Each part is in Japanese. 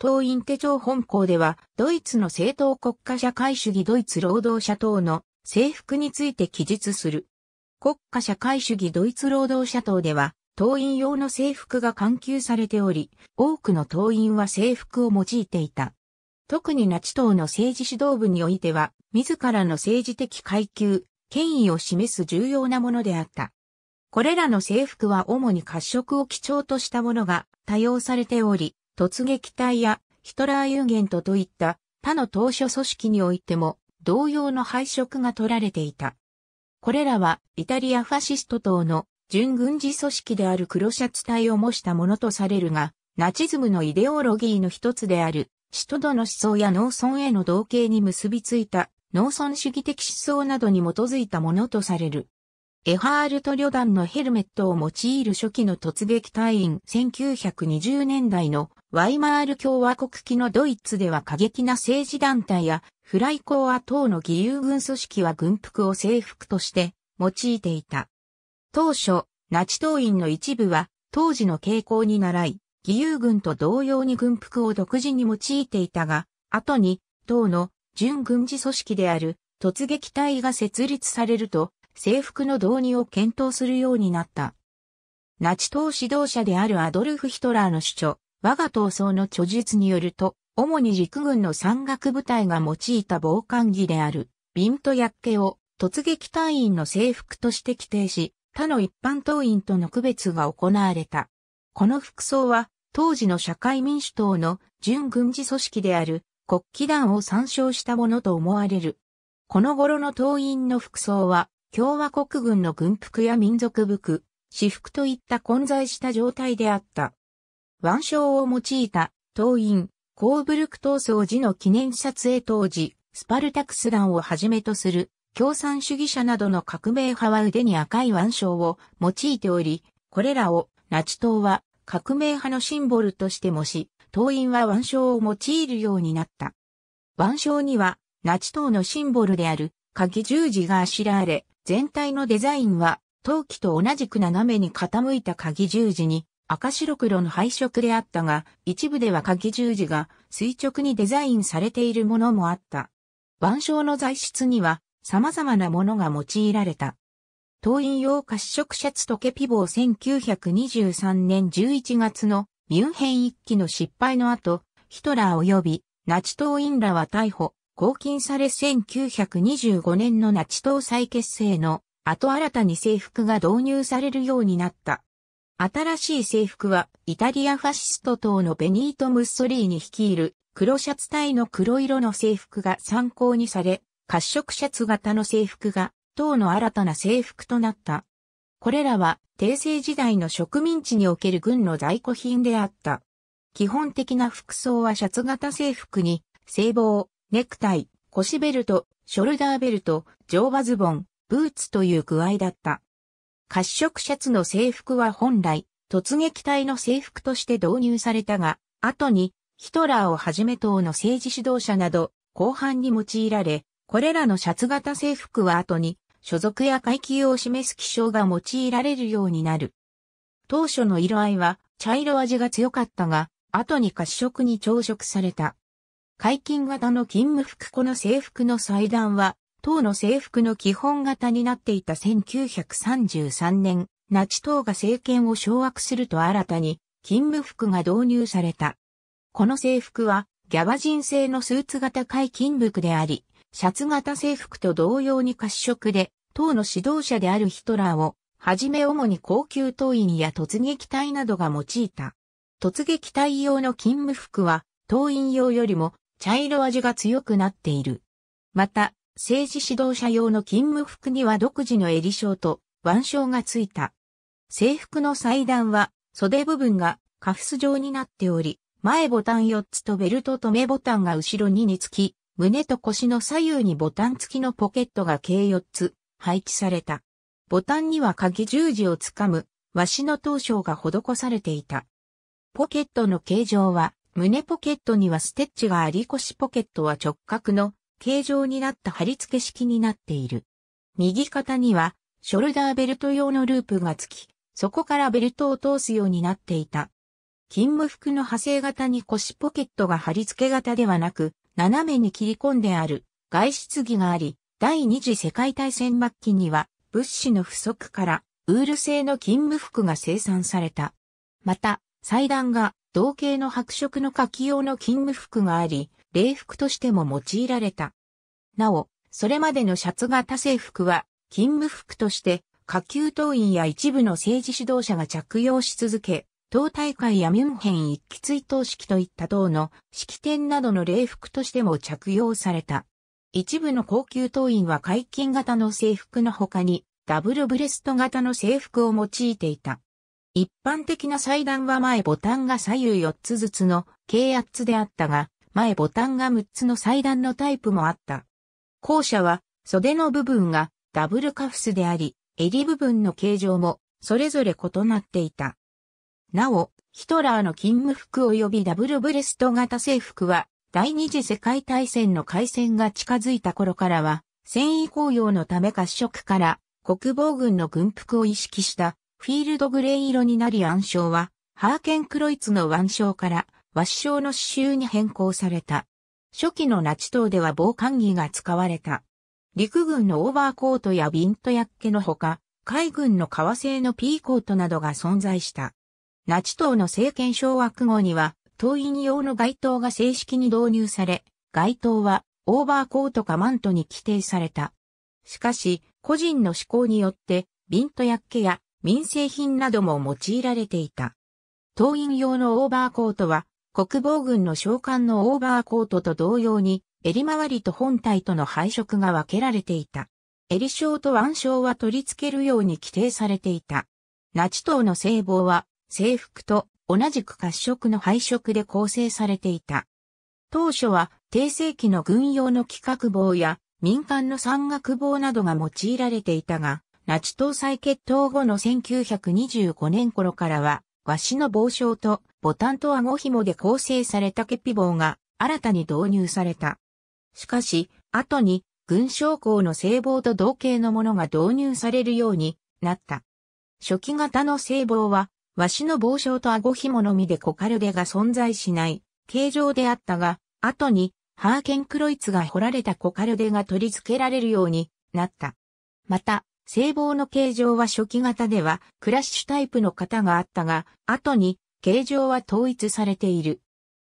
党員手帳本校では、ドイツの政党国家社会主義ドイツ労働者党の制服について記述する。国家社会主義ドイツ労働者党では、党員用の制服が緩急されており、多くの党員は制服を用いていた。特にナチ党の政治指導部においては、自らの政治的階級、権威を示す重要なものであった。これらの制服は主に褐色を基調としたものが多用されており、突撃隊やヒトラーユーゲントといった他の当初組織においても同様の配色が取られていた。これらはイタリアファシスト等の準軍事組織である黒シャツ隊を模したものとされるが、ナチズムのイデオロギーの一つである、首都度の思想や農村への同型に結びついた農村主義的思想などに基づいたものとされる。エハールト旅団のヘルメットを用いる初期の突撃隊員1920年代のワイマール共和国機のドイツでは過激な政治団体やフライコーア等の義勇軍組織は軍服を制服として用いていた。当初、ナチ党員の一部は当時の傾向に習い、義勇軍と同様に軍服を独自に用いていたが、後に党の準軍事組織である突撃隊が設立されると制服の導入を検討するようになった。ナチ党指導者であるアドルフ・ヒトラーの主張、我が闘争の著述によると、主に陸軍の山岳部隊が用いた防寒着である、ビンとヤッケを突撃隊員の制服として規定し、他の一般党員との区別が行われた。この服装は、当時の社会民主党の準軍事組織である国旗団を参照したものと思われる。この頃の党員の服装は、共和国軍の軍服や民族服、私服といった混在した状態であった。腕章を用いた、党員、コーブルク闘争時の記念撮影当時、スパルタクス団をはじめとする、共産主義者などの革命派は腕に赤い腕章を用いており、これらをナチ党は革命派のシンボルとしてもし、党員は腕章を用いるようになった。腕章にはナチ党のシンボルである鍵十字があしらわれ、全体のデザインは陶器と同じく斜めに傾いた鍵十字に赤白黒の配色であったが、一部では鍵十字が垂直にデザインされているものもあった。腕章の材質には様々なものが用いられた。党員用褐色シャツとケピボー1923年11月のミュンヘン一揆の失敗の後、ヒトラー及びナチ党員らは逮捕、拘禁され1925年のナチ党再結成の後新たに制服が導入されるようになった。新しい制服は、イタリアファシスト党のベニート・ムッソリーに率いる、黒シャツ体の黒色の制服が参考にされ、褐色シャツ型の制服が、党の新たな制服となった。これらは、帝政時代の植民地における軍の在庫品であった。基本的な服装はシャツ型制服に、制帽、ネクタイ、腰ベルト、ショルダーベルト、乗馬ズボン、ブーツという具合だった。褐色シャツの制服は本来、突撃隊の制服として導入されたが、後にヒトラーをはじめ党の政治指導者など、後半に用いられ、これらのシャツ型制服は後に、所属や階級を示す気象が用いられるようになる。当初の色合いは茶色味が強かったが、後に褐色に調色された。解禁型の勤務服この制服の祭壇は、党の制服の基本型になっていた1933年、ナチ党が政権を掌握すると新たに勤務服が導入された。この制服はギャバ人製のスーツ型解勤服であり、シャツ型制服と同様に褐色で、党の指導者であるヒトラーを、はじめ主に高級党員や突撃隊などが用いた。突撃隊用の勤務服は、党員用よりも茶色味が強くなっている。また、政治指導者用の勤務服には独自の襟章と腕章がついた。制服の祭壇は袖部分がカフス状になっており、前ボタン4つとベルト止めボタンが後ろ2につき、胸と腰の左右にボタン付きのポケットが計4つ配置された。ボタンには鍵十字をつかむ和紙の頭章が施されていた。ポケットの形状は、胸ポケットにはステッチがあり腰ポケットは直角の形状になった貼り付け式になっている。右肩には、ショルダーベルト用のループがつき、そこからベルトを通すようになっていた。勤務服の派生型に腰ポケットが貼り付け型ではなく、斜めに切り込んである外出着があり、第二次世界大戦末期には物資の不足からウール製の勤務服が生産された。また、祭壇が同型の白色の書き用の勤務服があり、礼服としても用いられた。なお、それまでのシャツ型制服は、勤務服として、下級党員や一部の政治指導者が着用し続け、党大会やミュンヘン一期追悼式といった党の式典などの礼服としても着用された。一部の高級党員は解禁型の制服の他に、ダブルブレスト型の制服を用いていた。一般的な祭壇は前ボタンが左右4つずつの軽圧であったが、前ボタンが6つの祭壇のタイプもあった。後者は袖の部分がダブルカフスであり、襟部分の形状もそれぞれ異なっていた。なお、ヒトラーの勤務服及びダブルブレスト型制服は、第二次世界大戦の開戦が近づいた頃からは、繊維紅用のため褐色から国防軍の軍服を意識したフィールドグレー色になり暗礁は、ハーケンクロイツの腕章から和礁の刺繍に変更された。初期のナチ島では防寒着が使われた。陸軍のオーバーコートやビントヤッケのほか、海軍の革製のピーコートなどが存在した。ナチ党の政権掌握後には、党員用の街灯が正式に導入され、街灯はオーバーコートかマントに規定された。しかし、個人の思考によって、ビントヤッケや民生品なども用いられていた。党員用のオーバーコートは、国防軍の将官のオーバーコートと同様に、襟周りと本体との配色が分けられていた。襟章と腕章は取り付けるように規定されていた。ナチ党の聖望は、制服と同じく褐色の配色で構成されていた。当初は、定世紀の軍用の規格棒や、民間の山岳棒などが用いられていたが、拉致搭載決闘後の1925年頃からは、和紙の帽章とボタンと顎紐で構成されたケピ棒が新たに導入された。しかし、後に軍将校の聖棒と同型のものが導入されるようになった。初期型の聖棒は、和紙の帽章と顎紐のみでコカルデが存在しない形状であったが、後にハーケンクロイツが彫られたコカルデが取り付けられるようになった。また、聖棒の形状は初期型ではクラッシュタイプの型があったが、後に形状は統一されている。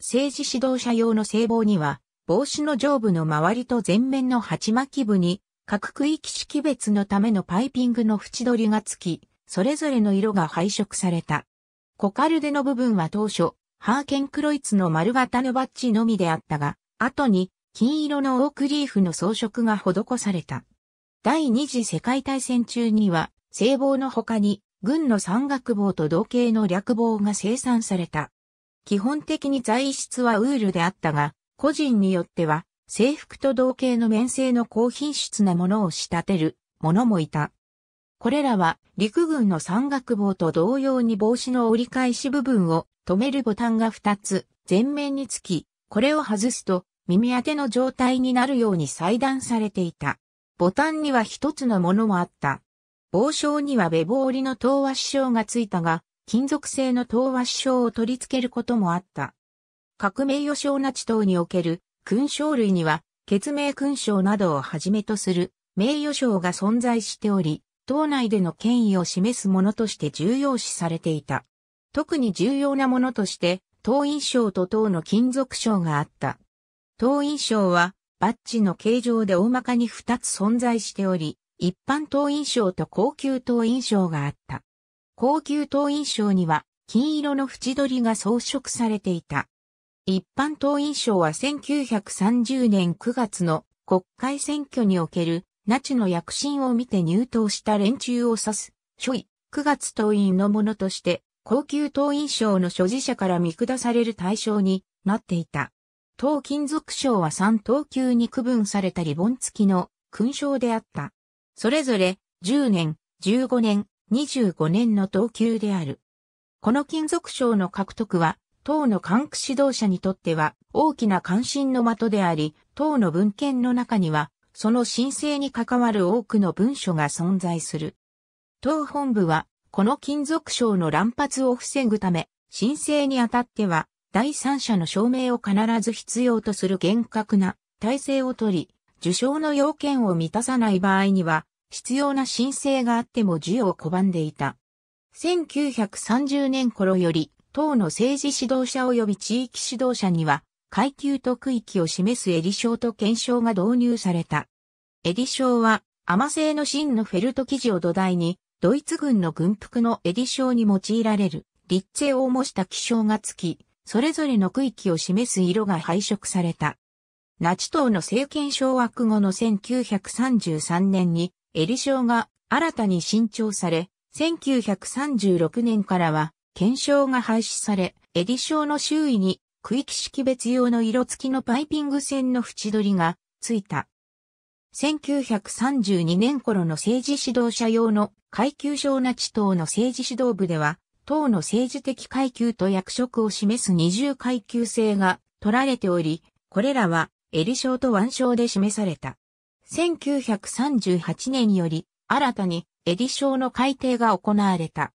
政治指導者用の聖棒には、帽子の上部の周りと前面の鉢巻き部に、各区域識別のためのパイピングの縁取りがつき、それぞれの色が配色された。コカルデの部分は当初、ハーケンクロイツの丸型のバッジのみであったが、後に金色のオークリーフの装飾が施された。第二次世界大戦中には、西望の他に、軍の山岳棒と同型の略棒が生産された。基本的に材質はウールであったが、個人によっては、制服と同型の綿製の高品質なものを仕立てる、ものもいた。これらは、陸軍の山岳棒と同様に帽子の折り返し部分を止めるボタンが2つ、前面につき、これを外すと、耳当ての状態になるように裁断されていた。ボタンには一つのものもあった。防章にはウェブ折りの頭和師匠がついたが、金属製の頭和師匠を取り付けることもあった。革命与小な地等における勲章類には、血命勲章などをはじめとする名誉章が存在しており、党内での権威を示すものとして重要視されていた。特に重要なものとして、党員賞と党の金属賞があった。党員賞は、バッジの形状で大まかに2つ存在しており、一般党員賞と高級党員賞があった。高級党員賞には金色の縁取りが装飾されていた。一般党員賞は1930年9月の国会選挙におけるナチの躍進を見て入党した連中を指す、初位、9月党員のものとして、高級党員賞の所持者から見下される対象になっていた。当金属賞は3等級に区分されたリボン付きの勲章であった。それぞれ10年、15年、25年の等級である。この金属賞の獲得は、党の管区指導者にとっては大きな関心の的であり、党の文献の中には、その申請に関わる多くの文書が存在する。党本部は、この金属賞の乱発を防ぐため、申請にあたっては、第三者の証明を必ず必要とする厳格な体制をとり、受賞の要件を満たさない場合には、必要な申請があっても授与を拒んでいた。1930年頃より、党の政治指導者及び地域指導者には、階級と区域を示すエョ賞と検証が導入された。エョ賞は、アマ製の真のフェルト生地を土台に、ドイツ軍の軍服のエョ賞に用いられる、立地を模した気象がつき、それぞれの区域を示す色が配色された。ナチ党の政権掌握後の1933年に、エリ賞が新たに新調され、1936年からは、検証が廃止され、エディ賞の周囲に区域識別用の色付きのパイピング線の縁取りがついた。1932年頃の政治指導者用の階級賞ナチ党の政治指導部では、党の政治的階級と役職を示す二重階級制が取られており、これらは、エリ賞と腕章で示された。1938年より、新たに、エリ賞の改定が行われた。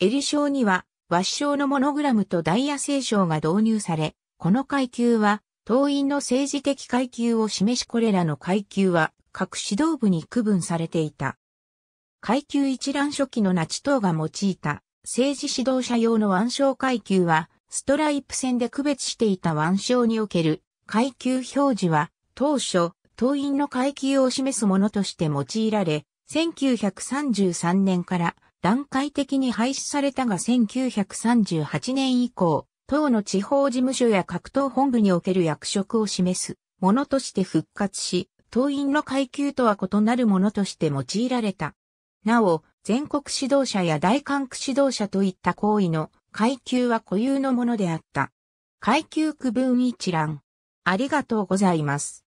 エリ賞には、和章のモノグラムとダイヤ聖章が導入され、この階級は、党員の政治的階級を示しこれらの階級は、各指導部に区分されていた。階級一覧初期のナチ党が用いた政治指導者用の腕章階級は、ストライプ線で区別していた腕章における階級表示は、当初、党員の階級を示すものとして用いられ、1933年から段階的に廃止されたが1938年以降、党の地方事務所や各党本部における役職を示すものとして復活し、党員の階級とは異なるものとして用いられた。なお、全国指導者や大韓区指導者といった行為の階級は固有のものであった。階級区分一覧。ありがとうございます。